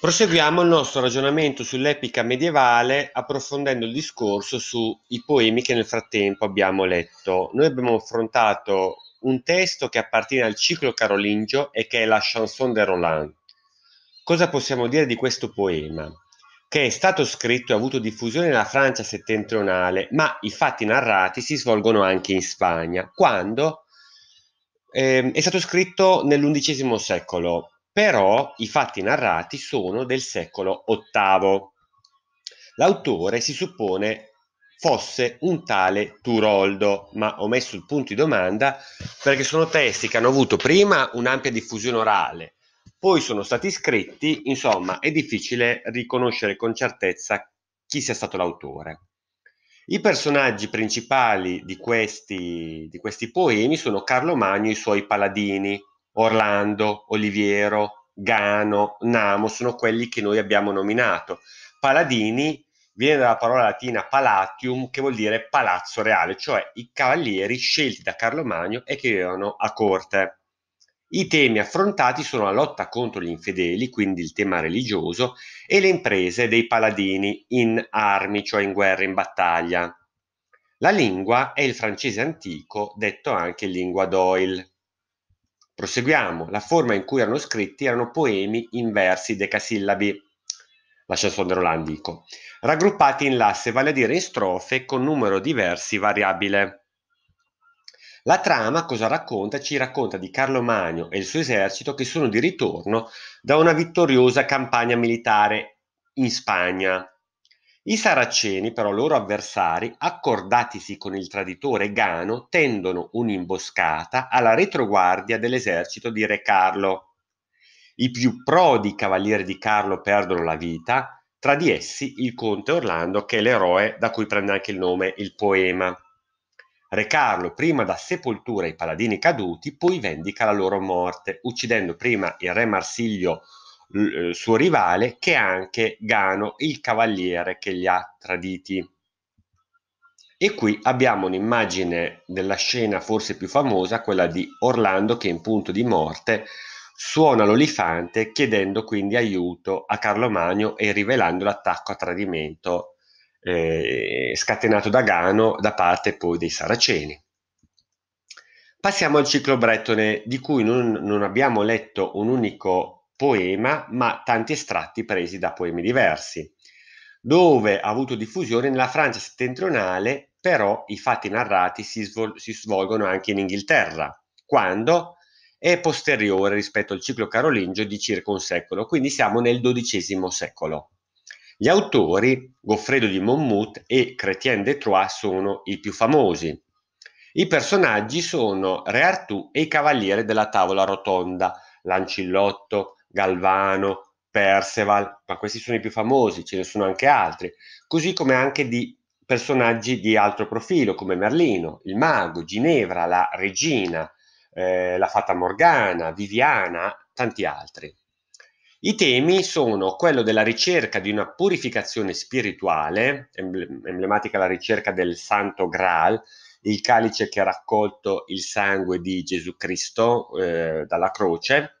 Proseguiamo il nostro ragionamento sull'epica medievale approfondendo il discorso sui poemi che nel frattempo abbiamo letto. Noi abbiamo affrontato un testo che appartiene al ciclo carolingio e che è la Chanson de Roland. Cosa possiamo dire di questo poema? Che è stato scritto e ha avuto diffusione nella Francia settentrionale, ma i fatti narrati si svolgono anche in Spagna, quando eh, è stato scritto nell'undicesimo secolo, però i fatti narrati sono del secolo VIII. L'autore si suppone fosse un tale Turoldo, ma ho messo il punto di domanda perché sono testi che hanno avuto prima un'ampia diffusione orale, poi sono stati scritti, insomma è difficile riconoscere con certezza chi sia stato l'autore. I personaggi principali di questi, di questi poemi sono Carlo Magno e i suoi paladini, Orlando, Oliviero, Gano, Namo sono quelli che noi abbiamo nominato. Paladini viene dalla parola latina palatium, che vuol dire palazzo reale, cioè i cavalieri scelti da Carlo Magno e che vivevano a corte. I temi affrontati sono la lotta contro gli infedeli, quindi il tema religioso, e le imprese dei paladini in armi, cioè in guerra, in battaglia. La lingua è il francese antico, detto anche lingua d'oil. Proseguiamo. La forma in cui erano scritti erano poemi in versi decasillabi, la chanson rolandico, raggruppati in lasse, vale a dire in strofe con numero di versi variabile. La trama cosa racconta? Ci racconta di Carlo Magno e il suo esercito che sono di ritorno da una vittoriosa campagna militare in Spagna, i saraceni, però loro avversari, accordatisi con il traditore Gano, tendono un'imboscata alla retroguardia dell'esercito di Re Carlo. I più prodi cavalieri di Carlo perdono la vita, tra di essi il conte Orlando, che è l'eroe da cui prende anche il nome il poema. Re Carlo prima dà sepoltura ai paladini caduti, poi vendica la loro morte, uccidendo prima il re Marsilio eh, suo rivale, che è anche Gano, il cavaliere che li ha traditi. E qui abbiamo un'immagine della scena forse più famosa, quella di Orlando che in punto di morte suona l'olifante chiedendo quindi aiuto a Carlo Magno e rivelando l'attacco a tradimento eh, scatenato da Gano da parte poi dei Saraceni. Passiamo al ciclo bretone di cui non, non abbiamo letto un unico poema, ma tanti estratti presi da poemi diversi, dove ha avuto diffusione nella Francia settentrionale, però i fatti narrati si, svol- si svolgono anche in Inghilterra, quando è posteriore rispetto al ciclo carolingio di circa un secolo, quindi siamo nel XII secolo. Gli autori, Goffredo di Monmouth e Chrétien de Troyes, sono i più famosi. I personaggi sono Re Artù e i Cavalieri della Tavola Rotonda, Lancillotto, Galvano, Perceval, ma questi sono i più famosi, ce ne sono anche altri, così come anche di personaggi di altro profilo come Merlino, il mago, Ginevra, la regina, eh, la fata Morgana, Viviana, tanti altri. I temi sono quello della ricerca di una purificazione spirituale, emblematica la ricerca del Santo Graal, il calice che ha raccolto il sangue di Gesù Cristo eh, dalla croce,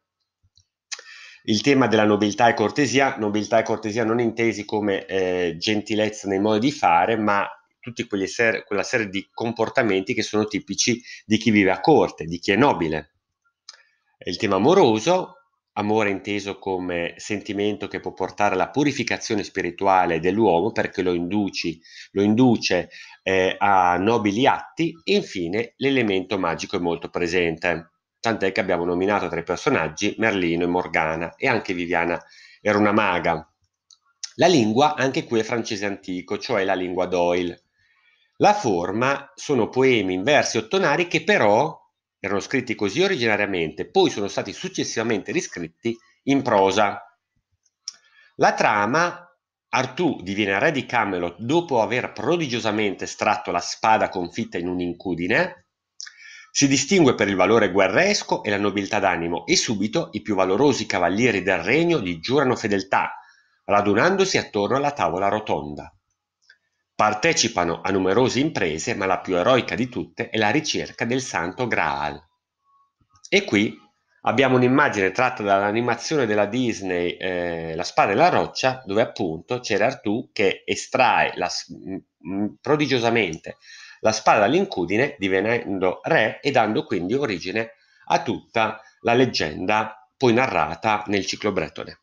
il tema della nobiltà e cortesia, nobiltà e cortesia non intesi come eh, gentilezza nei modi di fare, ma tutti ser- quella serie di comportamenti che sono tipici di chi vive a corte, di chi è nobile. Il tema amoroso, amore inteso come sentimento che può portare alla purificazione spirituale dell'uomo perché lo, induci, lo induce eh, a nobili atti, e infine l'elemento magico è molto presente tant'è che abbiamo nominato tra i personaggi Merlino e Morgana e anche Viviana era una maga. La lingua anche qui è francese antico, cioè la lingua d'Oil. La forma sono poemi in versi ottonari che però erano scritti così originariamente, poi sono stati successivamente riscritti in prosa. La trama, Artù diviene re di Camelot dopo aver prodigiosamente estratto la spada confitta in un'incudine, si distingue per il valore guerresco e la nobiltà d'animo e subito i più valorosi cavalieri del regno gli giurano fedeltà, radunandosi attorno alla tavola rotonda. Partecipano a numerose imprese, ma la più eroica di tutte è la ricerca del Santo Graal. E qui abbiamo un'immagine tratta dall'animazione della Disney eh, La spada e la roccia, dove appunto c'era Artù che estrae la, prodigiosamente la spada all'incudine, divenendo re e dando quindi origine a tutta la leggenda poi narrata nel ciclo bretone.